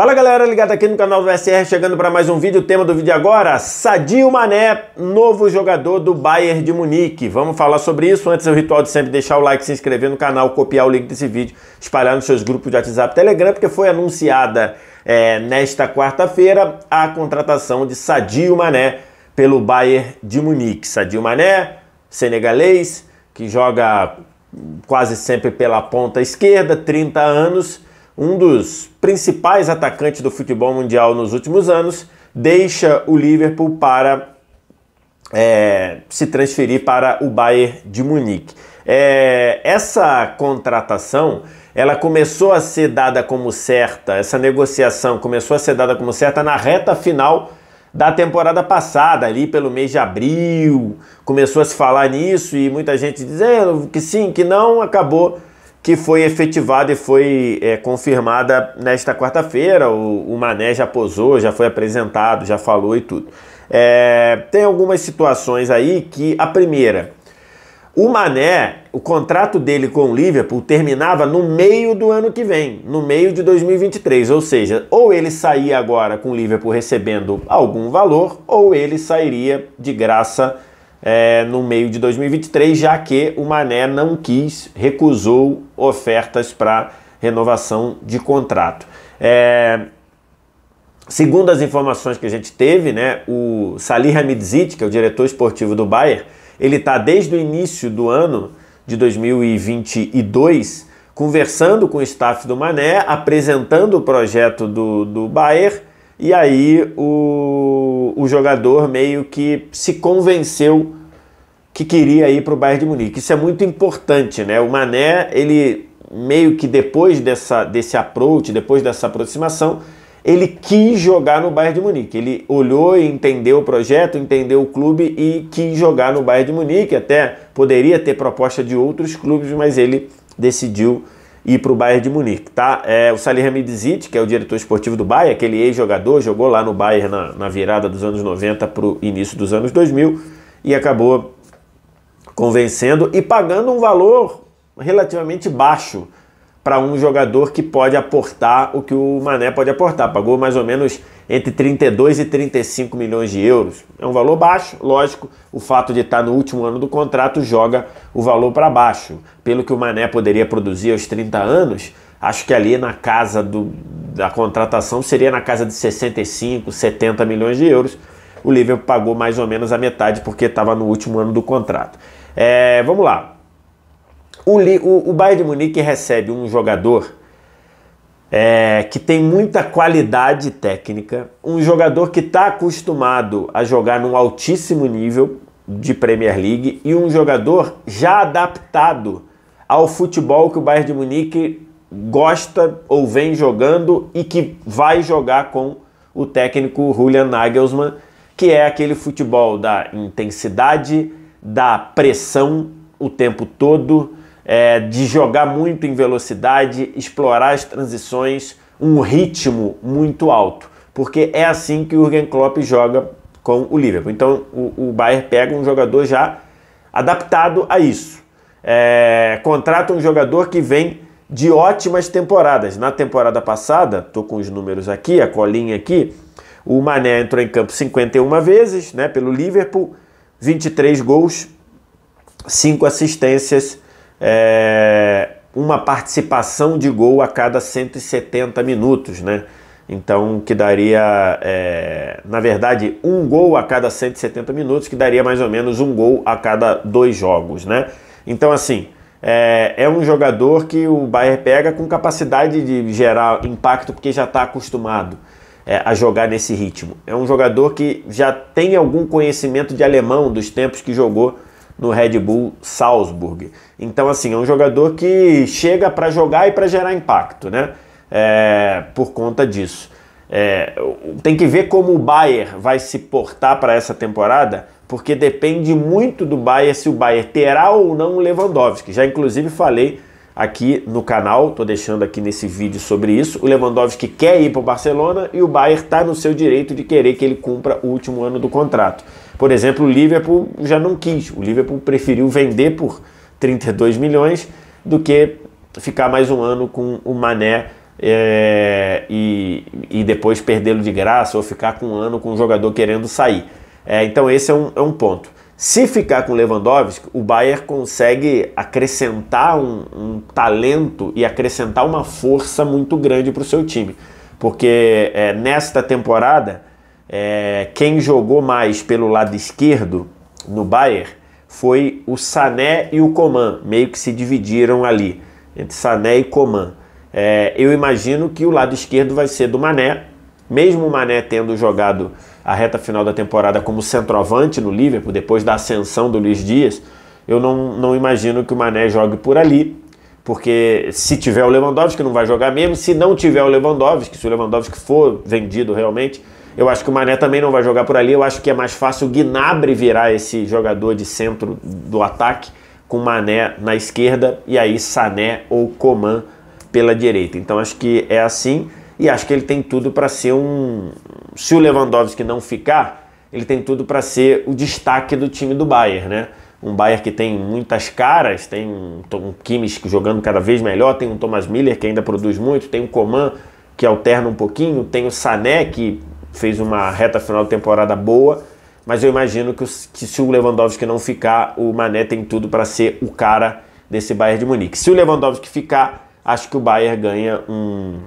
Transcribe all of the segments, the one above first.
Fala galera, ligada aqui no canal do SR, chegando para mais um vídeo. O tema do vídeo agora, Sadio Mané, novo jogador do Bayern de Munique. Vamos falar sobre isso. Antes, o é ritual de sempre deixar o like, se inscrever no canal, copiar o link desse vídeo, espalhar nos seus grupos de WhatsApp Telegram, porque foi anunciada é, nesta quarta-feira a contratação de Sadio Mané pelo Bayern de Munique. Sadio Mané, senegalês, que joga quase sempre pela ponta esquerda, 30 anos um dos principais atacantes do futebol mundial nos últimos anos, deixa o Liverpool para é, se transferir para o Bayern de Munique. É, essa contratação ela começou a ser dada como certa, essa negociação começou a ser dada como certa na reta final da temporada passada, ali pelo mês de abril, começou a se falar nisso e muita gente dizendo que sim, que não, acabou que foi efetivada e foi é, confirmada nesta quarta-feira. O, o, Mané já posou, já foi apresentado, já falou e tudo. É, tem algumas situações aí que a primeira, o Mané, o contrato dele com o Liverpool terminava no meio do ano que vem, no meio de 2023, ou seja, ou ele saía agora com o Liverpool recebendo algum valor, ou ele sairia de graça é, no meio de 2023, já que o Mané não quis, recusou ofertas para renovação de contrato. É, segundo as informações que a gente teve, né, o Salih Hamidzic, que é o diretor esportivo do Bayern, ele está desde o início do ano de 2022 conversando com o staff do Mané, apresentando o projeto do, do Bayern e aí o, o jogador meio que se convenceu que queria ir para o Bayern de Munique. Isso é muito importante, né? O Mané, ele meio que depois dessa, desse approach, depois dessa aproximação, ele quis jogar no Bayern de Munique. Ele olhou e entendeu o projeto, entendeu o clube e quis jogar no Bayern de Munique. Até poderia ter proposta de outros clubes, mas ele decidiu ir para o Bayern de Munique, tá? É, o Salihamidzic, Zit, que é o diretor esportivo do Bayern, aquele ex-jogador, jogou lá no Bayern na, na virada dos anos 90 para o início dos anos 2000 e acabou convencendo e pagando um valor relativamente baixo para um jogador que pode aportar o que o Mané pode aportar. Pagou mais ou menos entre 32 e 35 milhões de euros. É um valor baixo, lógico, o fato de estar no último ano do contrato joga o valor para baixo. Pelo que o Mané poderia produzir aos 30 anos, acho que ali na casa do, da contratação seria na casa de 65, 70 milhões de euros. O Liverpool pagou mais ou menos a metade porque estava no último ano do contrato. É, vamos lá. O, o, o Bayern de Munique recebe um jogador é, que tem muita qualidade técnica, um jogador que está acostumado a jogar num altíssimo nível de Premier League e um jogador já adaptado ao futebol que o Bayern de Munique gosta ou vem jogando e que vai jogar com o técnico Julian Nagelsmann, que é aquele futebol da intensidade, da pressão o tempo todo, é, de jogar muito em velocidade, explorar as transições, um ritmo muito alto, porque é assim que o Jurgen Klopp joga com o Liverpool. Então o, o Bayern pega um jogador já adaptado a isso. É, contrata um jogador que vem de ótimas temporadas. Na temporada passada, estou com os números aqui, a colinha aqui, o Mané entrou em campo 51 vezes, né, pelo Liverpool, 23 gols, 5 assistências é, uma participação de gol a cada 170 minutos, né? Então, que daria, é, na verdade, um gol a cada 170 minutos, que daria mais ou menos um gol a cada dois jogos, né? Então, assim, é, é um jogador que o Bayern pega com capacidade de gerar impacto, porque já está acostumado é, a jogar nesse ritmo. É um jogador que já tem algum conhecimento de alemão dos tempos que jogou no Red Bull Salzburg. Então, assim, é um jogador que chega para jogar e para gerar impacto, né? É, por conta disso. É, tem que ver como o Bayer vai se portar para essa temporada, porque depende muito do Bayer se o Bayer terá ou não o Lewandowski. Já inclusive falei aqui no canal, estou deixando aqui nesse vídeo sobre isso. O Lewandowski quer ir para o Barcelona e o Bayern está no seu direito de querer que ele cumpra o último ano do contrato. Por exemplo, o Liverpool já não quis. O Liverpool preferiu vender por 32 milhões do que ficar mais um ano com o Mané é, e, e depois perdê-lo de graça ou ficar com um ano com um jogador querendo sair. É, então esse é um, é um ponto. Se ficar com Lewandowski, o Bayern consegue acrescentar um, um talento e acrescentar uma força muito grande para o seu time. Porque é, nesta temporada, é, quem jogou mais pelo lado esquerdo no Bayern foi o Sané e o Coman, meio que se dividiram ali entre Sané e Coman. É, eu imagino que o lado esquerdo vai ser do Mané, mesmo o Mané tendo jogado a reta final da temporada como centroavante no Liverpool, depois da ascensão do Luiz Dias, eu não, não imagino que o Mané jogue por ali, porque se tiver o Lewandowski, não vai jogar mesmo, se não tiver o Lewandowski, se o Lewandowski for vendido realmente, eu acho que o Mané também não vai jogar por ali. Eu acho que é mais fácil o Gnabry virar esse jogador de centro do ataque com Mané na esquerda e aí Sané ou Coman pela direita. Então acho que é assim e acho que ele tem tudo para ser um se o Lewandowski não ficar, ele tem tudo para ser o destaque do time do Bayern, né? Um Bayern que tem muitas caras, tem um Kimmich jogando cada vez melhor, tem um Thomas Miller que ainda produz muito, tem o um Coman que alterna um pouquinho, tem o Sané que fez uma reta final de temporada boa, mas eu imagino que, que se o Lewandowski não ficar, o Mané tem tudo para ser o cara desse Bayern de Munique. Se o Lewandowski ficar, acho que o Bayern ganha um,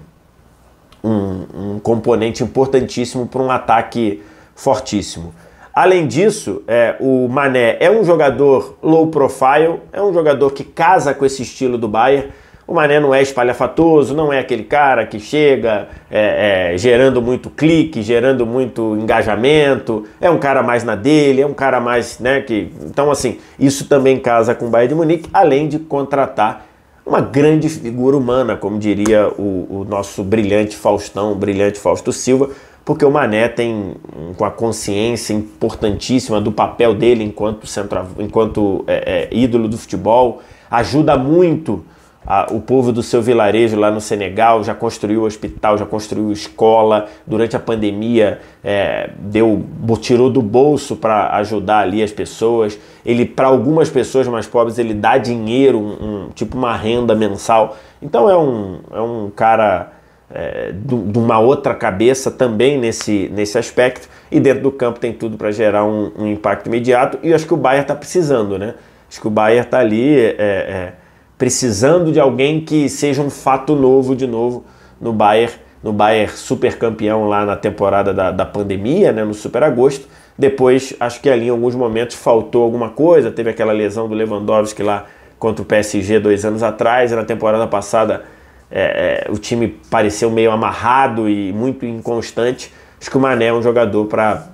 um, um componente importantíssimo para um ataque fortíssimo. Além disso, é, o Mané é um jogador low profile, é um jogador que casa com esse estilo do Bayern. O Mané não é espalhafatoso, não é aquele cara que chega é, é, gerando muito clique, gerando muito engajamento. É um cara mais na dele, é um cara mais, né? Que então assim, isso também casa com o Bayern de Munique, além de contratar uma grande figura humana, como diria o, o nosso brilhante Faustão, o brilhante Fausto Silva, porque o Mané tem com a consciência importantíssima do papel dele enquanto centro, enquanto é, é, ídolo do futebol, ajuda muito a, o povo do seu vilarejo lá no Senegal já construiu hospital, já construiu escola. Durante a pandemia, é, deu, tirou do bolso para ajudar ali as pessoas. Ele, para algumas pessoas mais pobres, ele dá dinheiro, um, um, tipo uma renda mensal. Então é um, é um cara é, de uma outra cabeça também nesse, nesse aspecto. E dentro do campo tem tudo para gerar um, um, impacto imediato. E acho que o Bayer está precisando, né? Acho que o Bayer está ali. É, é precisando de alguém que seja um fato novo de novo no Bayern, no Bayern super campeão lá na temporada da, da pandemia, né, no super agosto. Depois, acho que ali em alguns momentos faltou alguma coisa, teve aquela lesão do Lewandowski lá contra o PSG dois anos atrás, e na temporada passada é, é, o time pareceu meio amarrado e muito inconstante. Acho que o Mané é um jogador para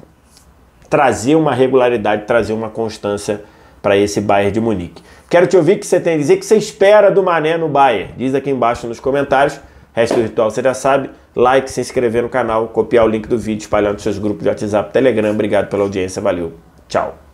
trazer uma regularidade, trazer uma constância para esse Bayern de Munique. Quero te ouvir o que você tem a dizer, que você espera do Mané no Bayern. Diz aqui embaixo nos comentários. O resto do ritual você já sabe. Like, se inscrever no canal, copiar o link do vídeo, espalhando seus grupos de WhatsApp, Telegram. Obrigado pela audiência, valeu. Tchau.